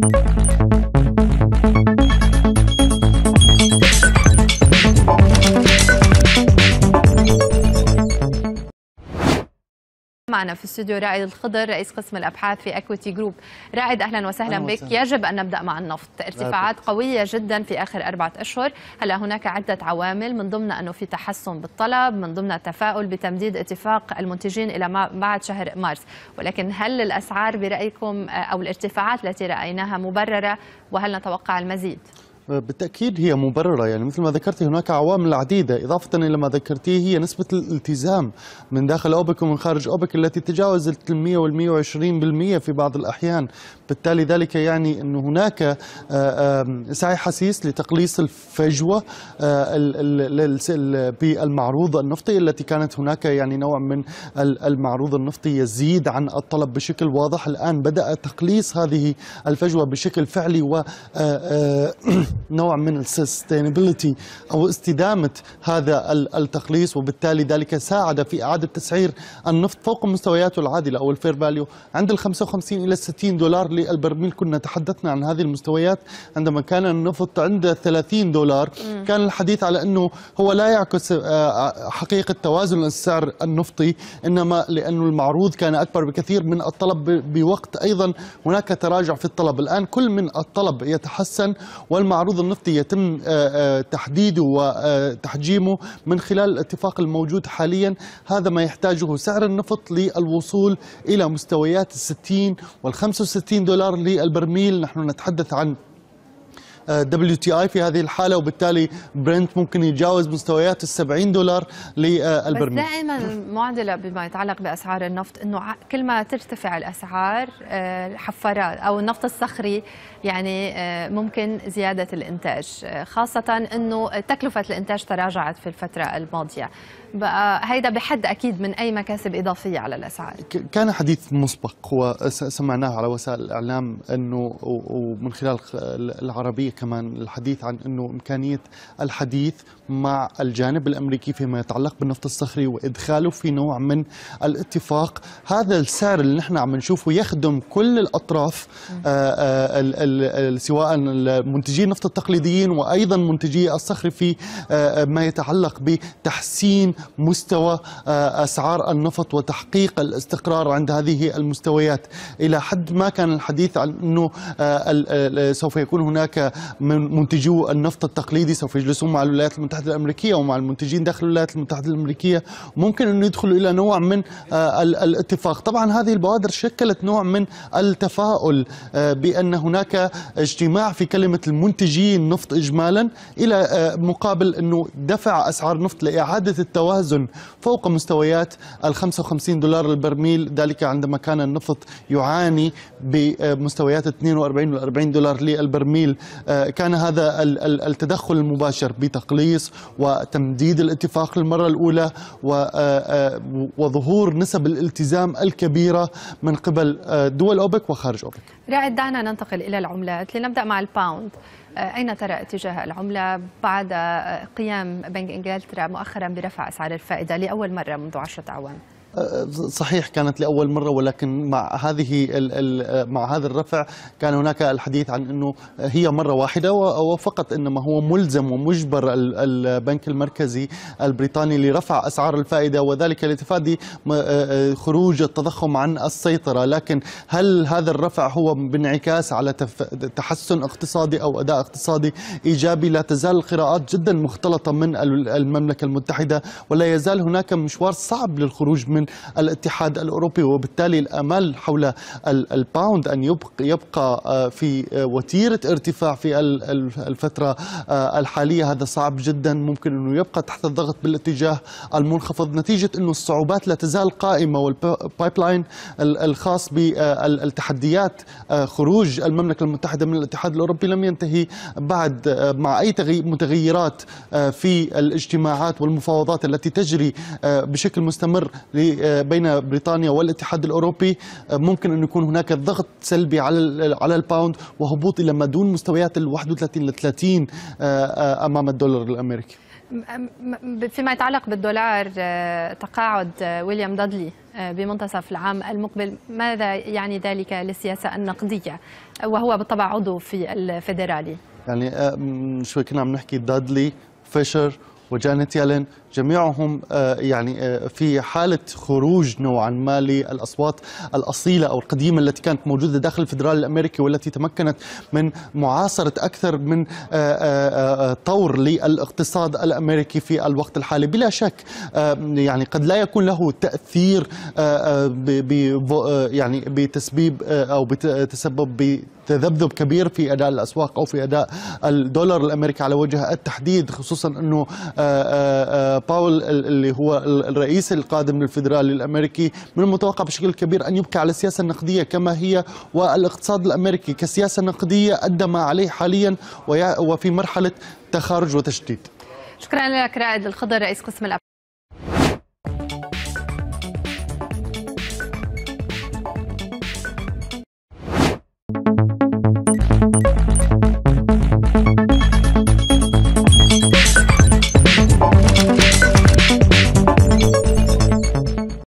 Thank you. معنا في الاستوديو رائد الخضر رئيس قسم الابحاث في اكويتي جروب رائد اهلا وسهلا بك وسهلا. يجب ان نبدا مع النفط ارتفاعات قويه جدا في اخر اربعه اشهر هلا هناك عده عوامل من ضمنها انه في تحسن بالطلب من ضمنها التفاؤل بتمديد اتفاق المنتجين الى ما بعد شهر مارس ولكن هل الاسعار برايكم او الارتفاعات التي رايناها مبرره وهل نتوقع المزيد بالتأكيد هي مبررة يعني مثل ما ذكرت هناك عوامل عديدة إضافة إلى ما ذكرتيه هي نسبة الالتزام من داخل أوبك ومن خارج أوبك التي تجاوزت ال 100 وال 120% في بعض الأحيان بالتالي ذلك يعني أن هناك آه، سعي حسيس لتقليص الفجوة آه، بالمعروض النفطي التي كانت هناك يعني نوع من المعروض النفطي يزيد عن الطلب بشكل واضح الآن بدأ تقليص هذه الفجوة بشكل فعلي ونوع آه، من السستينابيلتي أو استدامة هذا التقليص وبالتالي ذلك ساعد في إعادة تسعير النفط فوق مستوياته العادلة أو الفير فاليو عند ال 55 إلى 60 دولار للبرميل كنا تحدثنا عن هذه المستويات عندما كان النفط عند 30 دولار كان الحديث على أنه هو لا يعكس آه، حقيقة توازن السعر النفطي إنما لأنه المعروض كان أكبر بكثير من الطلب بوقت أيضا هناك تراجع في الطلب الآن كل من الطلب يتحسن والمعروض النفطي يتم آه، آه، تحديده وتحجيمه من خلال الاتفاق الموجود حاليا هذا ما يحتاجه سعر النفط للوصول إلى مستويات الستين والخمسة وستين دولار للبرميل نحن نتحدث عن دبليو تي اي في هذه الحاله وبالتالي برنت ممكن يتجاوز مستويات ال 70 دولار للبرميل بس دائما المعضله بما يتعلق باسعار النفط انه كل ما ترتفع الاسعار الحفارات آه، او النفط الصخري يعني آه، ممكن زياده الانتاج آه، خاصه انه تكلفه الانتاج تراجعت في الفتره الماضيه بقى هيدا بحد اكيد من اي مكاسب اضافيه على الاسعار كان حديث مسبق وسمعناه على وسائل الاعلام انه ومن خلال العربيه كمان الحديث عن انه امكانيه الحديث مع الجانب الامريكي فيما يتعلق بالنفط الصخري وادخاله في نوع من الاتفاق، هذا السعر اللي نحن عم نشوفه يخدم كل الاطراف آآ آه، آآ آه، سواء منتجي النفط التقليديين وايضا منتجي الصخري في آه، ما يتعلق بتحسين مستوى اسعار النفط وتحقيق الاستقرار عند هذه المستويات، الى حد ما كان الحديث عن انه سوف يكون هناك من منتجو النفط التقليدي سوف يجلسون مع الولايات المتحده الامريكيه ومع المنتجين داخل الولايات المتحده الامريكيه ممكن انه يدخلوا الى نوع من آه، الاتفاق طبعا هذه البوادر شكلت نوع من التفاؤل آه، بان هناك اجتماع في كلمه المنتجين النفط اجمالا الى آه، مقابل انه دفع اسعار النفط لاعاده التوازن فوق مستويات ال 55 دولار للبرميل ذلك عندما كان النفط يعاني بمستويات 42 و 40 دولار للبرميل كان هذا التدخل المباشر بتقليص وتمديد الاتفاق للمرة الأولى آه، آه، وظهور نسب الالتزام الكبيرة من قبل آه، دول أوبك وخارج أوبك رائد دعنا ننتقل إلى العملات لنبدأ مع الباوند أين ترى اتجاه العملة بعد قيام بنك إنجلترا مؤخرا برفع أسعار الفائدة لأول مرة منذ عشرة أعوام؟ صحيح كانت لاول مره ولكن مع هذه مع هذا الرفع كان هناك الحديث عن انه هي مره واحده وفقط انما هو ملزم ومجبر البنك المركزي البريطاني لرفع اسعار الفائده وذلك لتفادي آه، آه، خروج التضخم عن السيطره لكن هل هذا الرفع هو بانعكاس على تحسن اقتصادي او اداء اقتصادي ايجابي لا تزال القراءات جدا مختلطه من المملكه المتحده ولا يزال هناك مشوار صعب للخروج من من الاتحاد الأوروبي وبالتالي الأمل حول الباوند أن يبقى آه، في آه، وتيرة ارتفاع في الفترة آه، الحالية هذا صعب جدا ممكن أنه يبقى تحت الضغط بالاتجاه المنخفض نتيجة أنه الصعوبات لا تزال قائمة والبايبلاين الخاص بالتحديات خروج المملكة المتحدة من الاتحاد الأوروبي لم ينتهي بعد مع أي متغيرات في الاجتماعات والمفاوضات التي تجري بشكل مستمر آه، بين بريطانيا والاتحاد الاوروبي آه، ممكن أن يكون هناك ضغط سلبي على على الباوند وهبوط إلى ما دون مستويات ال 31 ل 30 أمام الدولار الأمريكي فيما يتعلق بالدولار آه، تقاعد ويليام دادلي بمنتصف العام المقبل ماذا يعني ذلك للسياسة النقدية وهو بالطبع عضو في الفيدرالي يعني شوي كنا عم نحكي دادلي فيشر وجانيت يالين جميعهم آه، يعني آه، في حالة خروج نوعا ما للأصوات الأصيلة أو القديمة التي كانت موجودة داخل الفدرال الأمريكي والتي تمكنت من معاصرة أكثر من آه، طور للاقتصاد الأمريكي في الوقت الحالي بلا شك يعني قد لا يكون له تأثير يعني بتسبيب أو بتسبب تذبذب كبير في اداء الاسواق او في اداء الدولار الامريكي على وجه التحديد خصوصا انه باول اللي هو الرئيس القادم للفدرالي الامريكي من المتوقع بشكل كبير ان يبقي على السياسه النقديه كما هي والاقتصاد الامريكي كسياسه نقديه ادى ما عليه حاليا وفي مرحله تخارج وتشديد. شكرا لك رائد الخضر رئيس قسم الأب